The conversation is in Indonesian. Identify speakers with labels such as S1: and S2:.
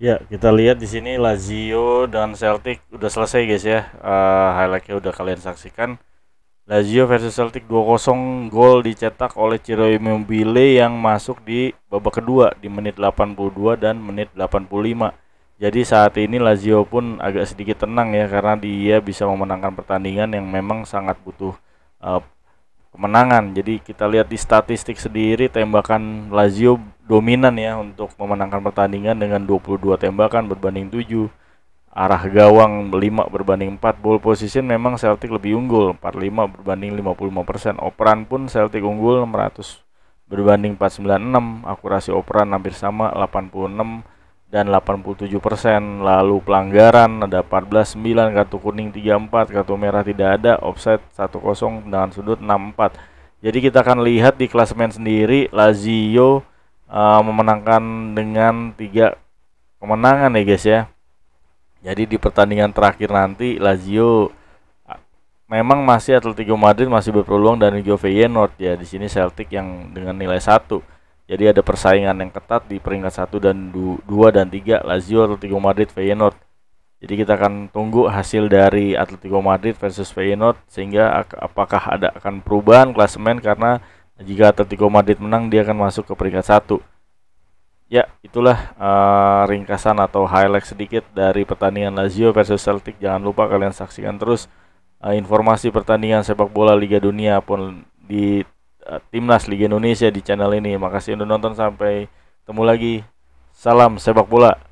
S1: Ya, kita lihat di sini Lazio dan Celtic udah selesai guys ya. Uh, highlightnya udah kalian saksikan. Lazio versus Celtic 2-0 gol dicetak oleh Ciro Immobile yang masuk di babak kedua di menit 82 dan menit 85. Jadi saat ini Lazio pun agak sedikit tenang ya karena dia bisa memenangkan pertandingan yang memang sangat butuh uh, kemenangan. Jadi kita lihat di statistik sendiri tembakan Lazio dominan ya untuk memenangkan pertandingan dengan 22 tembakan berbanding 7 arah gawang 5 berbanding 4 ball position memang Celtic lebih unggul 45 berbanding 55% operan pun Celtic unggul 600 berbanding 496 akurasi operan hampir sama 86 dan 87% persen lalu pelanggaran ada 14 9 kartu kuning 34 kartu merah tidak ada offset 10 dengan sudut 64 jadi kita akan lihat di klasemen sendiri Lazio uh, memenangkan dengan tiga kemenangan ya guys ya. Jadi di pertandingan terakhir nanti Lazio memang masih Atletico Madrid masih berpeluang dan juga Feyenoord ya di sini Celtic yang dengan nilai satu jadi ada persaingan yang ketat di peringkat 1 dan 2 dan 3 Lazio Atletico Madrid Feyenoord jadi kita akan tunggu hasil dari Atletico Madrid versus Feyenoord sehingga apakah ada akan perubahan klasemen karena jika Atletico Madrid menang, dia akan masuk ke peringkat satu. Ya, itulah uh, ringkasan atau highlight sedikit dari pertandingan Lazio versus Celtic. Jangan lupa kalian saksikan terus uh, informasi pertandingan sepak bola Liga Dunia pun di uh, Timnas Liga Indonesia di channel ini. Makasih udah nonton sampai ketemu lagi. Salam sepak bola.